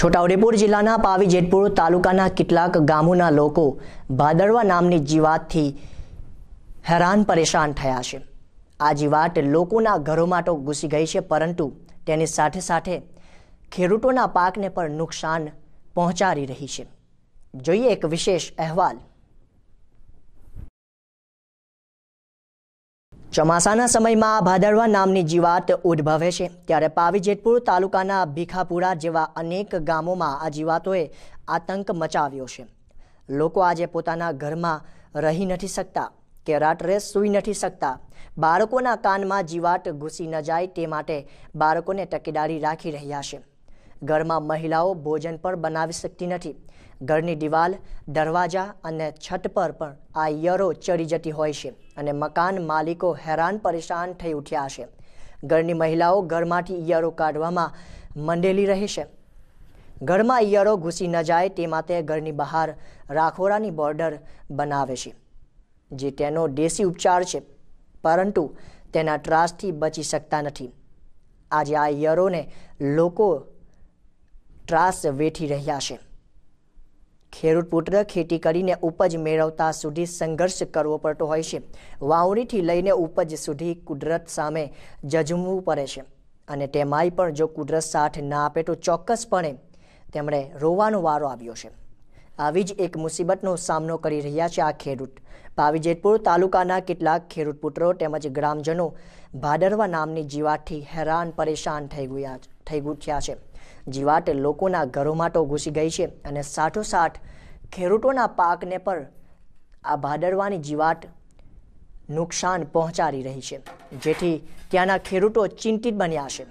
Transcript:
છોટાઉદેપુર જિલ્લાના પાવી જેતપુર તાલુકાના કેટલાક ગામોના લોકો ભાદરવા નામની જીવાતથી હેરાન પરેશાન થયા છે આ જીવાત લોકોના ઘરોમાં તો ઘૂસી ગઈ છે પરંતુ તેની સાથે સાથે ખેડૂતોના પાકને પણ નુકસાન પહોંચાડી રહી છે જોઈએ એક વિશેષ અહેવાલ ચોમાસાના સમયમાં ભાદરવા નામની જીવાત ઉદ્ભવે છે ત્યારે પાવી જેતપુર તાલુકાના ભીખાપુરા જેવા અનેક ગામોમાં આ જીવાતોએ આતંક મચાવ્યો છે લોકો આજે પોતાના ઘરમાં રહી નથી શકતા કે રાત્રે સૂઈ નથી શકતા બાળકોના કાનમાં જીવાત ઘૂસી ન જાય તે માટે બાળકોને તકેદારી રાખી રહ્યા છે ઘરમાં મહિલાઓ ભોજન પણ બનાવી શકતી નથી ઘરની દિવાલ દરવાજા અને છત પર પણ આ યરો ચડી જતી હોય છે અને મકાન માલિકો હેરાન પરેશાન થઈ ઉઠ્યા છે ઘરની મહિલાઓ ઘરમાંથી ઈયળો કાઢવામાં મંડેલી રહે છે ઘરમાં ઈયળો ઘૂસી ન જાય તે માટે ઘરની બહાર રાખોરાની બોર્ડર બનાવે છે જે તેનો દેશી ઉપચાર છે પરંતુ તેના ત્રાસથી બચી શકતા નથી આજે આ ઈયરોને લોકો ત્રાસ વેઠી રહ્યા છે ખેડૂત પુત્ર ખેતી કરીને ઉપજ મેળવતા સુધી સંઘર્ષ કરવો પડતો હોય છે વાવણીથી લઈને ઉપજ સુધી કુદરત સામે જજમવું પડે છે અને તેમાંય પણ જો કુદરત સાથ ના આપે તો ચોક્કસપણે તેમણે રોવાનો વારો આવ્યો છે આવી જ એક મુસીબતનો સામનો કરી રહ્યા છે આ ખેડૂત પાવી જેતપુર તાલુકાના કેટલાક ખેડૂત પુત્રો તેમજ ગ્રામજનો ભાદરવા નામની જીવાતથી હેરાન પરેશાન થઈ ગયા થઈ ગુઠ્યા છે જીવાટ લોકોના ઘરોમાં તો ઘૂસી ગઈ છે અને સાથોસાથ ખેડૂતોના પાકને પણ આ ભાદરવાની જીવાટ નુકસાન પહોંચાડી રહી છે જેથી ત્યાંના ખેડૂતો ચિંતિત બન્યા છે